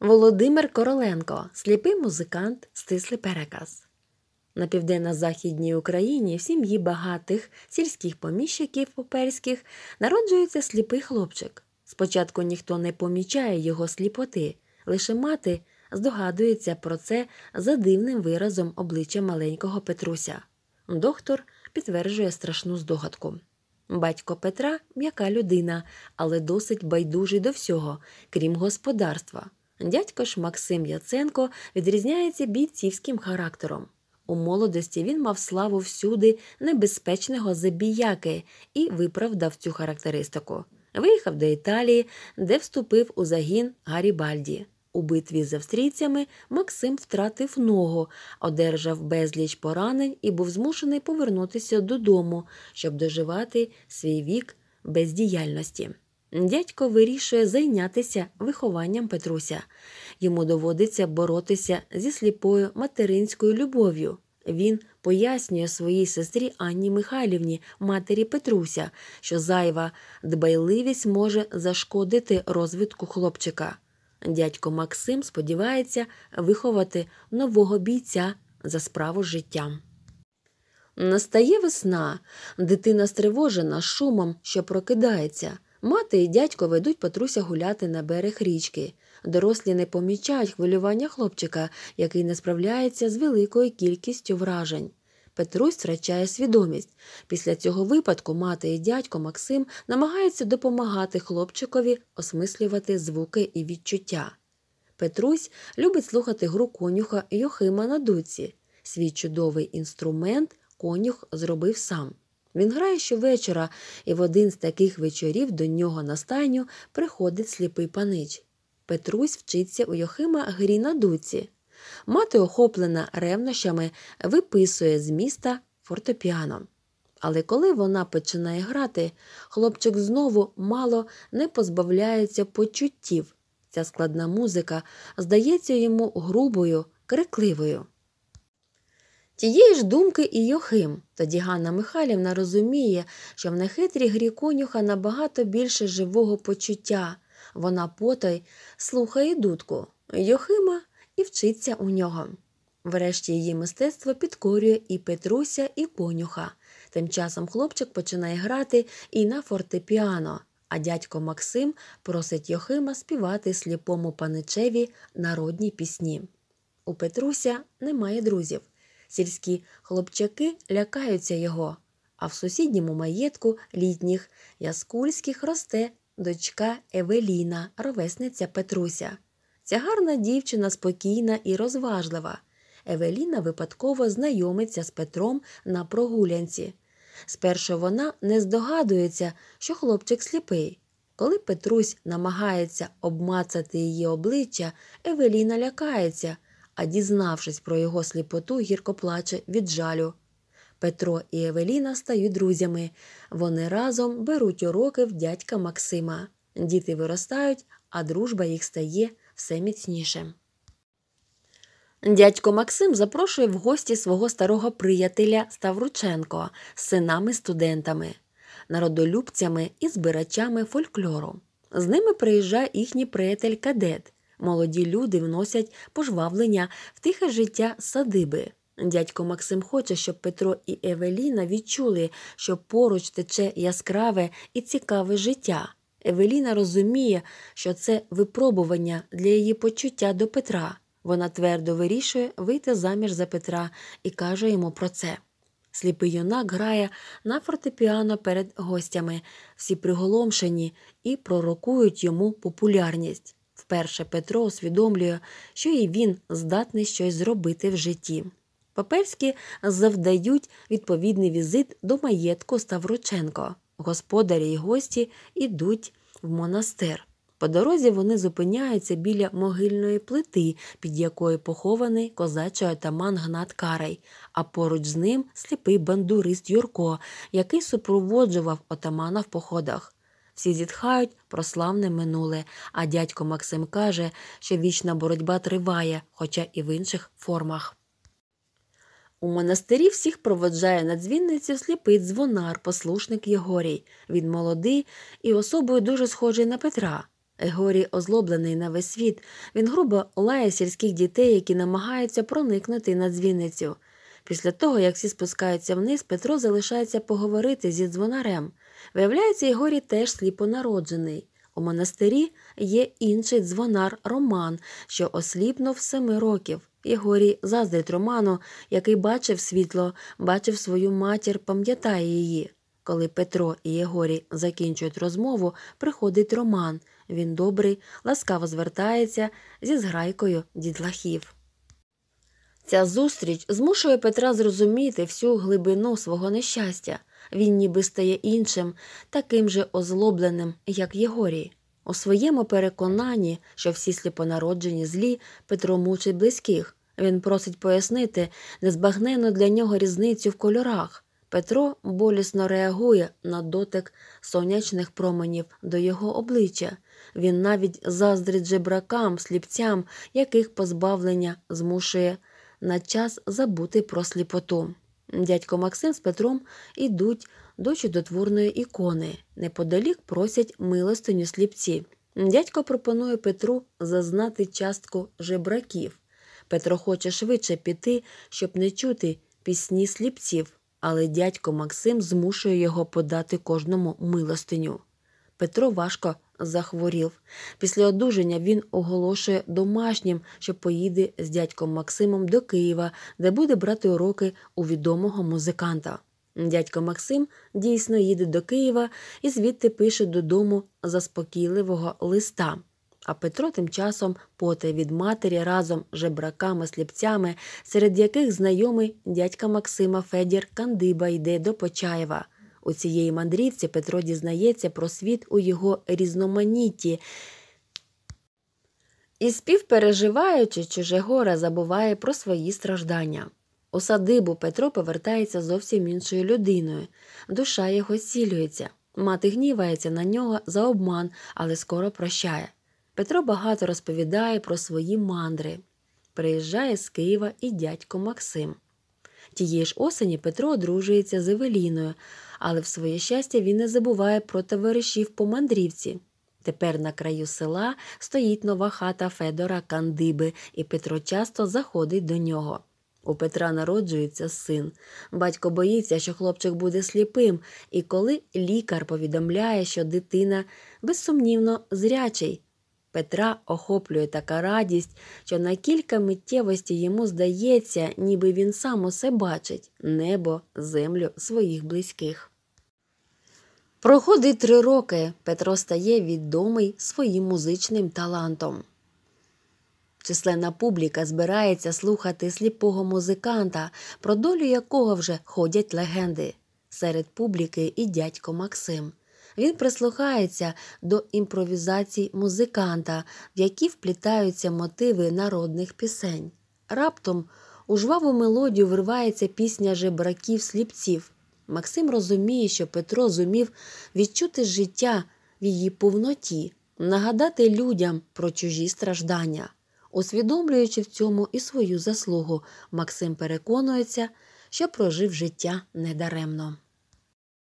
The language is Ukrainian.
Володимир Короленко, сліпий музикант, стислий переказ. На південно-західній Україні в сім'ї багатих сільських поміщиків поперських народжується сліпий хлопчик. Спочатку ніхто не помічає його сліпоти, лише мати здогадується про це за дивним виразом обличчя маленького Петруся. Доктор підтверджує страшну здогадку. Батько Петра м'яка людина, але досить байдужий до всього, крім господарства. Дядько ж Максим Яценко відрізняється бійцівським характером. У молодості він мав славу всюди небезпечного забіяки і виправдав цю характеристику. Виїхав до Італії, де вступив у загін Гарібальді. У битві з австрійцями Максим втратив ногу, одержав безліч поранень і був змушений повернутися додому, щоб доживати свій вік бездіяльності. Дядько вирішує зайнятися вихованням Петруся. Йому доводиться боротися зі сліпою материнською любов'ю. Він пояснює своїй сестрі Анні Михайлівні, матері Петруся, що зайва дбайливість може зашкодити розвитку хлопчика. Дядько Максим сподівається виховати нового бійця за справу з життям. Настає весна, дитина стривожена шумом, що прокидається. Мати і дядько ведуть Петруся гуляти на берег річки. Дорослі не помічають хвилювання хлопчика, який не справляється з великою кількістю вражень. Петрусь втрачає свідомість. Після цього випадку мати і дядько Максим намагаються допомагати хлопчикові осмислювати звуки і відчуття. Петрусь любить слухати гру конюха Йохима на дуці. Свій чудовий інструмент конюх зробив сам. Він грає щовечора, і в один з таких вечорів до нього на стайню приходить сліпий панич. Петрусь вчиться у Йохима грі на дуці. Мати, охоплена ревнощами, виписує з міста фортепіано. Але коли вона починає грати, хлопчик знову мало не позбавляється почуттів. Ця складна музика здається йому грубою, крикливою. Тієї ж думки і Йохим, тоді Ганна Михайлівна розуміє, що в нехитрій грі конюха набагато більше живого почуття. Вона потай слухає дудку Йохима і вчиться у нього. Врешті її мистецтво підкорює і Петруся, і конюха. Тим часом хлопчик починає грати і на фортепіано, а дядько Максим просить Йохима співати сліпому паничеві народні пісні. У Петруся немає друзів. Сільські хлопчаки лякаються його, а в сусідньому маєтку літніх яскульських росте дочка Евеліна, ровесниця Петруся. Ця гарна дівчина спокійна і розважлива. Евеліна випадково знайомиться з Петром на прогулянці. Спершу вона не здогадується, що хлопчик сліпий. Коли Петрусь намагається обмацати її обличчя, Евеліна лякається а дізнавшись про його сліпоту, гірко плаче від жалю. Петро і Евеліна стають друзями. Вони разом беруть уроки в дядька Максима. Діти виростають, а дружба їх стає все міцніше. Дядько Максим запрошує в гості свого старого приятеля Ставрученко з синами-студентами, народолюбцями і збирачами фольклору. З ними приїжджає їхній приятель Кадет, Молоді люди вносять пожвавлення в тихе життя садиби. Дядько Максим хоче, щоб Петро і Евеліна відчули, що поруч тече яскраве і цікаве життя. Евеліна розуміє, що це випробування для її почуття до Петра. Вона твердо вирішує вийти заміж за Петра і каже йому про це. Сліпий юнак грає на фортепіано перед гостями, всі приголомшені і пророкують йому популярність. Вперше Петро усвідомлює, що і він здатний щось зробити в житті. Папельські завдають відповідний візит до маєтку Ставрученко. Господарі й гості йдуть в монастир. По дорозі вони зупиняються біля могильної плити, під якою похований козачий атаман Гнат Карай, а поруч з ним сліпий бандурист Юрко, який супроводжував отамана в походах. Всі зітхають про славне минуле, а дядько Максим каже, що вічна боротьба триває, хоча і в інших формах. У монастирі всіх проводжає на дзвінницю сліпий дзвонар, послушник Єгорій. Він молодий і особою дуже схожий на Петра. Егорій озлоблений на весь світ. Він грубо лає сільських дітей, які намагаються проникнути на дзвіницю. Після того, як всі спускаються вниз, Петро залишається поговорити зі дзвонарем. Виявляється, Ігорі теж сліпонароджений. У монастирі є інший дзвонар Роман, що осліпнув семи років. Ігорій заздрить Роману, який бачив світло, бачив свою матір, пам'ятає її. Коли Петро і Єгорі закінчують розмову, приходить Роман. Він добрий, ласкаво звертається зі зграйкою дідлахів. Ця зустріч змушує Петра зрозуміти всю глибину свого нещастя. Він ніби стає іншим, таким же озлобленим, як Єгорій. У своєму переконанні, що всі сліпонароджені злі, Петро мучить близьких. Він просить пояснити незбагнену для нього різницю в кольорах. Петро болісно реагує на дотик сонячних променів до його обличчя. Він навіть заздрить жебракам, сліпцям, яких позбавлення змушує на час забути про сліпоту. Дядько Максим з Петром ідуть до чудотворної ікони. Неподалік просять милостиню сліпці. Дядько пропонує Петру зазнати частку жебраків. Петро хоче швидше піти, щоб не чути пісні сліпців, але дядько Максим змушує його подати кожному милостиню. Петро важко захворів. Після одужання він оголошує домашнім, що поїде з дядьком Максимом до Києва, де буде брати уроки у відомого музиканта. Дядько Максим дійсно їде до Києва і звідти пише додому заспокійливого листа. А Петро тим часом поте від матері разом з жебраками, сліпцями, серед яких знайомий дядька Максима Федір Кандиба йде до Почаєва. У цієї мандрівці Петро дізнається про світ у його різноманітті. І співпереживаючи чуже горе, забуває про свої страждання. У садибу Петро повертається зовсім іншою людиною. Душа його цілюється. Мати гнівається на нього за обман, але скоро прощає. Петро багато розповідає про свої мандри. Приїжджає з Києва і дядько Максим. Тієї ж осені Петро одружується з Евеліною, але в своє щастя він не забуває про товаришів по мандрівці. Тепер на краю села стоїть нова хата Федора Кандиби, і Петро часто заходить до нього. У Петра народжується син. Батько боїться, що хлопчик буде сліпим, і коли лікар повідомляє, що дитина безсумнівно зрячий, Петра охоплює така радість, що на кілька миттєвості йому здається, ніби він сам усе бачить небо, землю своїх близьких. Проходить три роки Петро стає відомий своїм музичним талантом. Численна публіка збирається слухати сліпого музиканта, про долю якого вже ходять легенди. Серед публіки і дядько Максим. Він прислухається до імпровізацій музиканта, в які вплітаються мотиви народних пісень. Раптом у жваву мелодію виривається пісня жебраків сліпців. Максим розуміє, що Петро зумів відчути життя в її повноті, нагадати людям про чужі страждання. Усвідомлюючи в цьому і свою заслугу, Максим переконується, що прожив життя недаремно.